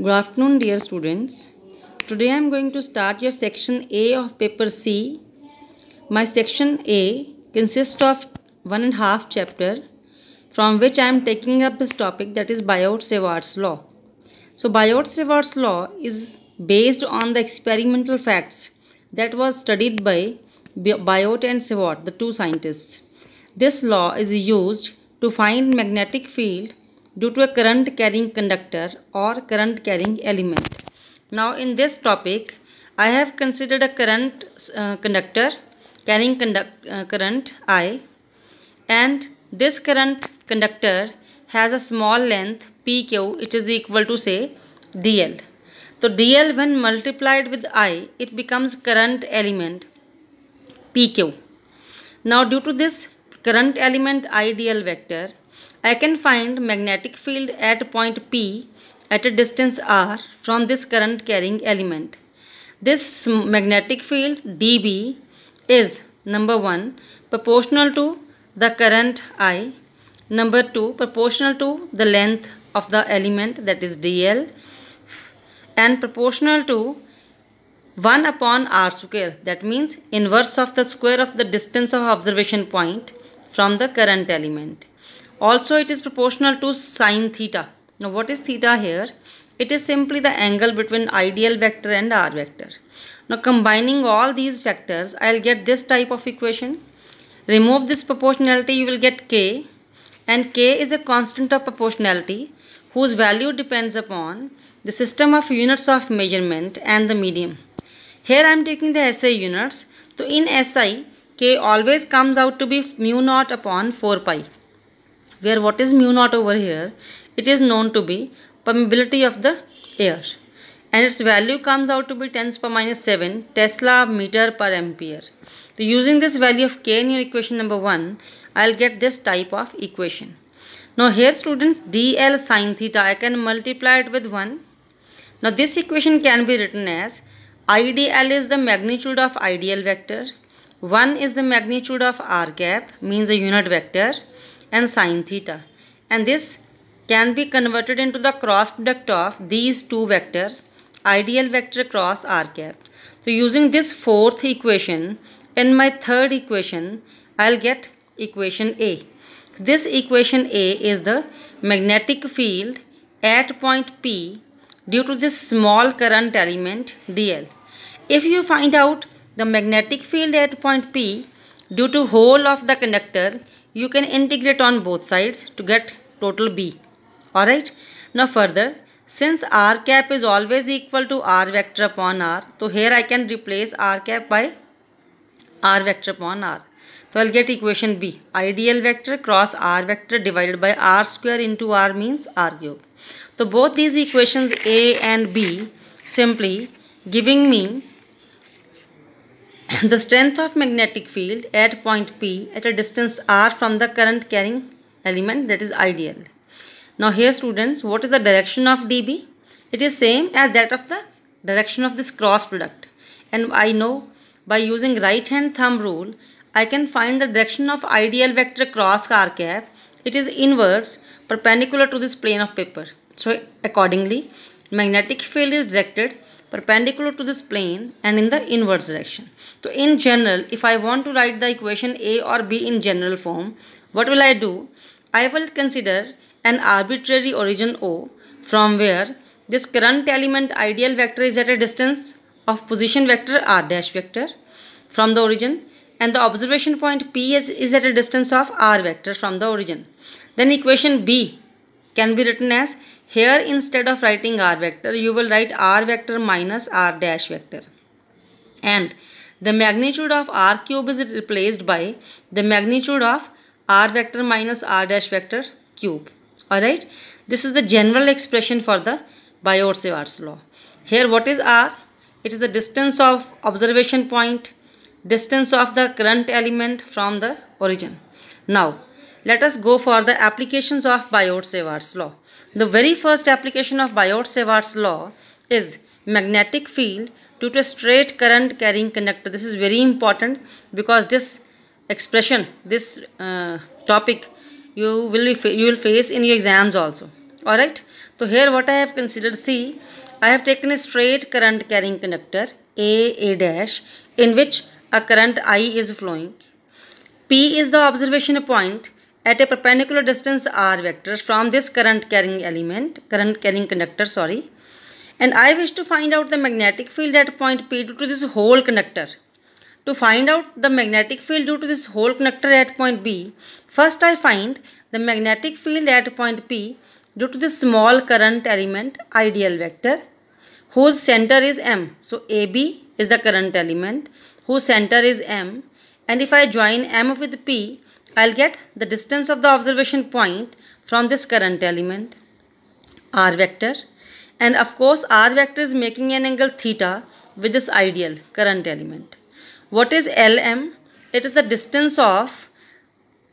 Good afternoon dear students. Today I am going to start your section A of paper C. My section A consists of one and half chapter from which I am taking up this topic that is Biot-Savart's law. So Biot-Savart's law is based on the experimental facts that was studied by Biot and Savart, the two scientists. This law is used to find magnetic field due to a current carrying conductor or current carrying element. Now in this topic, I have considered a current uh, conductor carrying conduct, uh, current I and this current conductor has a small length PQ it is equal to say DL. So DL when multiplied with I it becomes current element PQ. Now due to this current element IDL vector I can find magnetic field at point P at a distance r from this current carrying element. This magnetic field dB is number 1 proportional to the current I, number 2 proportional to the length of the element that is dl and proportional to 1 upon r square that means inverse of the square of the distance of observation point from the current element. Also, it is proportional to sine theta. Now, what is theta here? It is simply the angle between ideal vector and r vector. Now, combining all these vectors, I will get this type of equation. Remove this proportionality, you will get k. And k is a constant of proportionality whose value depends upon the system of units of measurement and the medium. Here I am taking the SI units. So in SI, K always comes out to be mu naught upon 4 pi where what is mu naught over here, it is known to be permeability of the air. And its value comes out to be 10 per minus 7 Tesla meter per ampere. So using this value of K in your equation number 1, I'll get this type of equation. Now here students dl sine theta I can multiply it with 1. Now this equation can be written as idl is the magnitude of ideal vector. 1 is the magnitude of r cap means a unit vector and sine theta. And this can be converted into the cross product of these two vectors, ideal vector cross r cap. So using this fourth equation, in my third equation, I'll get equation A. This equation A is the magnetic field at point P due to this small current element dl. If you find out the magnetic field at point P due to whole of the conductor you can integrate on both sides to get total B. Alright. Now further, since r cap is always equal to r vector upon r, so here I can replace r cap by r vector upon r. So I'll get equation B, ideal vector cross r vector divided by r square into r means r cube. So both these equations A and B simply giving me the strength of magnetic field at point P at a distance r from the current carrying element that is ideal. Now here students what is the direction of dB? It is same as that of the direction of this cross product and I know by using right hand thumb rule I can find the direction of ideal vector cross r cap. It is inverse perpendicular to this plane of paper. So accordingly magnetic field is directed perpendicular to this plane and in the inverse direction. So in general, if I want to write the equation A or B in general form, what will I do? I will consider an arbitrary origin O from where this current element ideal vector is at a distance of position vector r dash vector from the origin and the observation point P is, is at a distance of r vector from the origin. Then equation B can be written as here instead of writing r vector, you will write r vector minus r dash vector. And the magnitude of r cube is replaced by the magnitude of r vector minus r dash vector cube. Alright, this is the general expression for the Biot-Savart's law. Here what is r? It is the distance of observation point, distance of the current element from the origin. Now, let us go for the applications of Biot-Savart's law. The very first application of Biot-Savart's law is magnetic field due to a straight current carrying conductor. This is very important because this expression, this uh, topic you will, you will face in your exams also. Alright. So here what I have considered C, I have taken a straight current carrying conductor A, A dash in which a current I is flowing. P is the observation point at a perpendicular distance r vector from this current carrying element, current carrying conductor, sorry. And I wish to find out the magnetic field at point P due to this whole conductor. To find out the magnetic field due to this whole conductor at point B, first I find the magnetic field at point P due to the small current element ideal vector whose center is M. So AB is the current element whose center is M and if I join M with P I'll get the distance of the observation point from this current element r vector and of course r vector is making an angle theta with this ideal current element. What is Lm? It is the distance of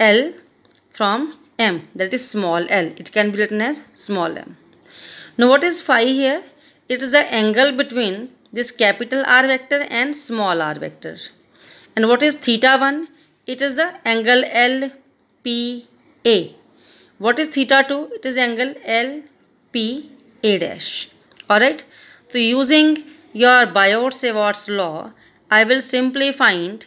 L from m that is small l. It can be written as small m. Now what is phi here? It is the angle between this capital R vector and small r vector. And what is theta 1? it is the angle LPA. What is theta 2? It is angle LPA dash. Alright. So using your Biot-Savart's law, I will simply find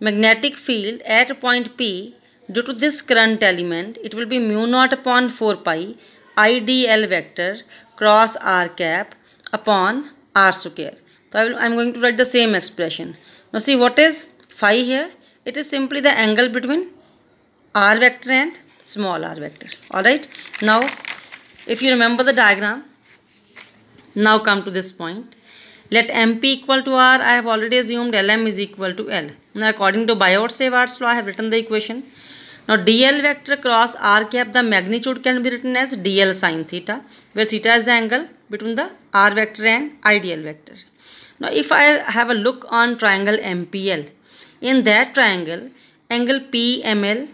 magnetic field at point P due to this current element. It will be mu naught upon 4 pi IDL vector cross r cap upon r square. So I am going to write the same expression. Now see what is phi here? it is simply the angle between r vector and small r vector alright now if you remember the diagram now come to this point let mp equal to r I have already assumed lm is equal to l now according to Biot-Savart's law I have written the equation now dl vector cross r cap the magnitude can be written as dl sine theta where theta is the angle between the r vector and idl vector now if I have a look on triangle MPL in that triangle, angle PML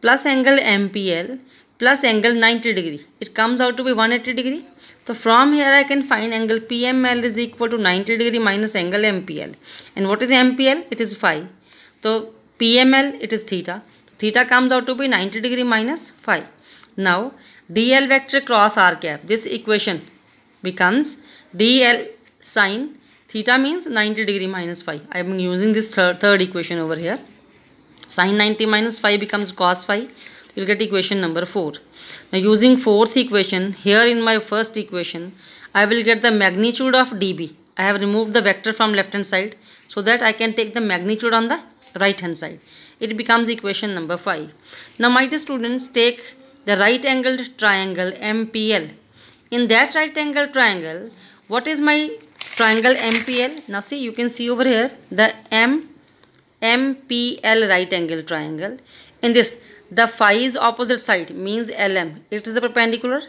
plus angle MPL plus angle 90 degree. It comes out to be 180 degree. So from here I can find angle PML is equal to 90 degree minus angle MPL. And what is MPL? It is phi. So PML it is theta. Theta comes out to be 90 degree minus phi. Now DL vector cross r cap. This equation becomes DL sine theta means 90 degree minus 5 i am using this third, third equation over here sine 90 minus 5 becomes cos 5 you'll get equation number 4 now using fourth equation here in my first equation i will get the magnitude of db i have removed the vector from left hand side so that i can take the magnitude on the right hand side it becomes equation number 5 now mighty students take the right angled triangle mpl in that right angled triangle what is my triangle MPL. Now see you can see over here the M MPL right angle triangle. In this the phi is opposite side means LM. It is the perpendicular.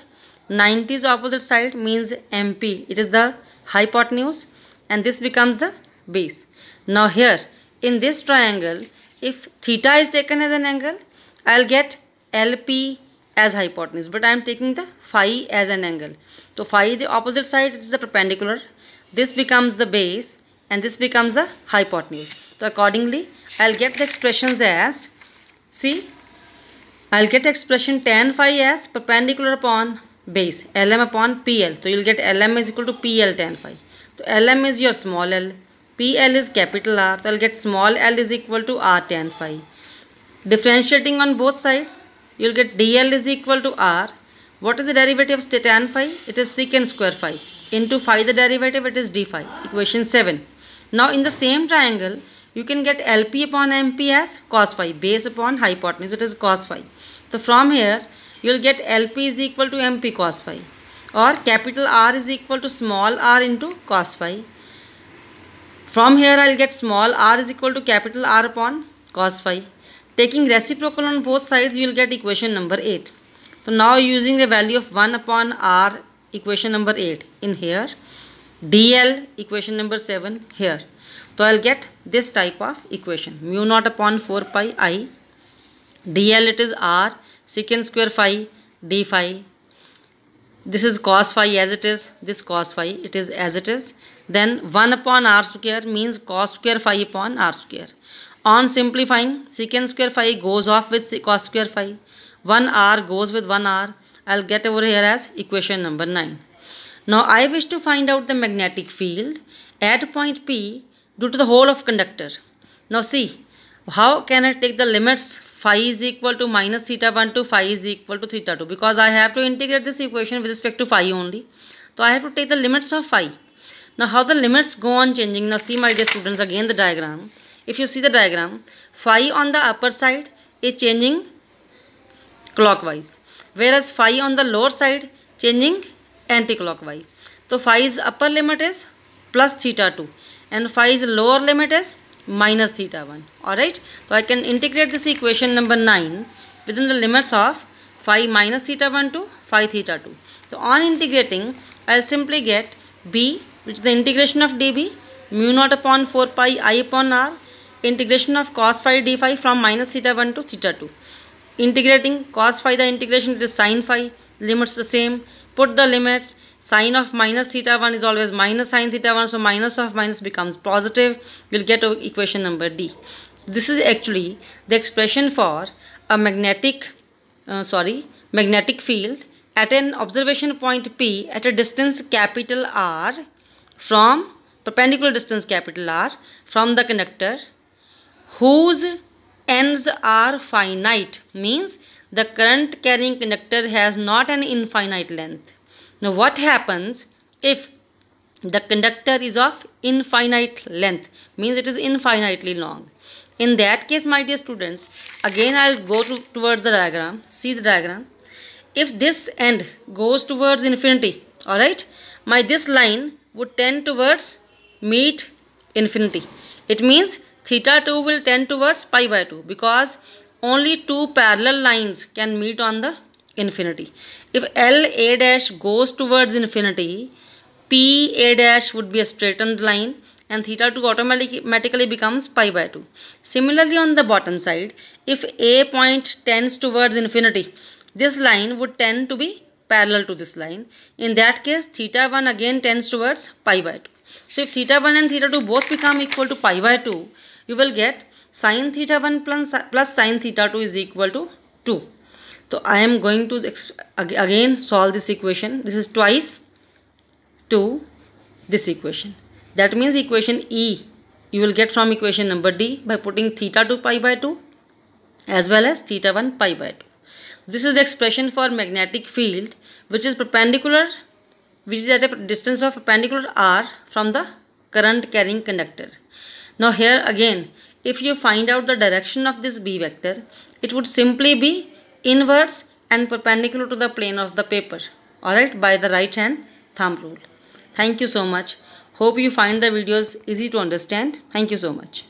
90 is opposite side means MP. It is the hypotenuse and this becomes the base. Now here in this triangle if theta is taken as an angle I'll get LP as hypotenuse but I am taking the phi as an angle. So phi the opposite side it is the perpendicular this becomes the base and this becomes the hypotenuse. So accordingly, I'll get the expressions as, see, I'll get expression tan phi as perpendicular upon base, Lm upon PL. So you'll get Lm is equal to PL tan phi. So Lm is your small l, PL is capital R. So I'll get small l is equal to R tan phi. Differentiating on both sides, you'll get DL is equal to R what is the derivative of tan phi? It is secant square phi. Into phi the derivative, it is d phi. Equation 7. Now in the same triangle, you can get LP upon MP as cos phi, base upon hypotenuse, it is cos phi. So from here, you will get LP is equal to MP cos phi or capital R is equal to small r into cos phi. From here, I will get small r is equal to capital R upon cos phi. Taking reciprocal on both sides, you will get equation number 8. So now using the value of 1 upon R equation number 8 in here DL equation number 7 here. So I'll get this type of equation mu naught upon 4 pi i DL it is R secant square phi d phi this is cos phi as it is this cos phi it is as it is then 1 upon r square means cos square phi upon r square on simplifying secant square phi goes off with cos square phi 1 hour goes with 1 hour. I'll get over here as equation number 9. Now I wish to find out the magnetic field at point P due to the whole of conductor. Now see, how can I take the limits phi is equal to minus theta 1 to phi is equal to theta 2 because I have to integrate this equation with respect to phi only. So I have to take the limits of phi. Now how the limits go on changing. Now see my dear students again the diagram. If you see the diagram, phi on the upper side is changing clockwise whereas phi on the lower side changing anticlockwise. so phi's upper limit is plus theta 2 and phi's lower limit is minus theta 1 alright so I can integrate this equation number 9 within the limits of phi minus theta 1 to phi theta 2 so on integrating I'll simply get b which is the integration of db mu naught upon 4 pi i upon r integration of cos phi d phi from minus theta 1 to theta 2 integrating cos phi the integration is sine phi limits the same put the limits sine of minus theta 1 is always minus sine theta 1 so minus of minus becomes positive we'll get equation number d this is actually the expression for a magnetic uh, sorry magnetic field at an observation point p at a distance capital r from perpendicular distance capital r from the conductor whose Ends are finite means the current carrying conductor has not an infinite length. Now what happens if the conductor is of infinite length means it is infinitely long. In that case my dear students again I will go to, towards the diagram see the diagram. If this end goes towards infinity alright my this line would tend towards meet infinity. It means Theta 2 will tend towards pi by 2 because only two parallel lines can meet on the infinity. If L A dash goes towards infinity, P A dash would be a straightened line and theta 2 automatically becomes pi by 2. Similarly on the bottom side, if A point tends towards infinity, this line would tend to be parallel to this line. In that case, theta 1 again tends towards pi by 2. So if theta 1 and theta 2 both become equal to pi by 2, you will get sine theta 1 plus, plus sine theta 2 is equal to 2. So I am going to again solve this equation. This is twice to this equation. That means equation E you will get from equation number D by putting theta 2 pi by 2 as well as theta 1 pi by 2. This is the expression for magnetic field which is perpendicular which is at a distance of perpendicular r from the current carrying conductor. Now here again, if you find out the direction of this b vector, it would simply be inverse and perpendicular to the plane of the paper. Alright, by the right hand thumb rule. Thank you so much. Hope you find the videos easy to understand. Thank you so much.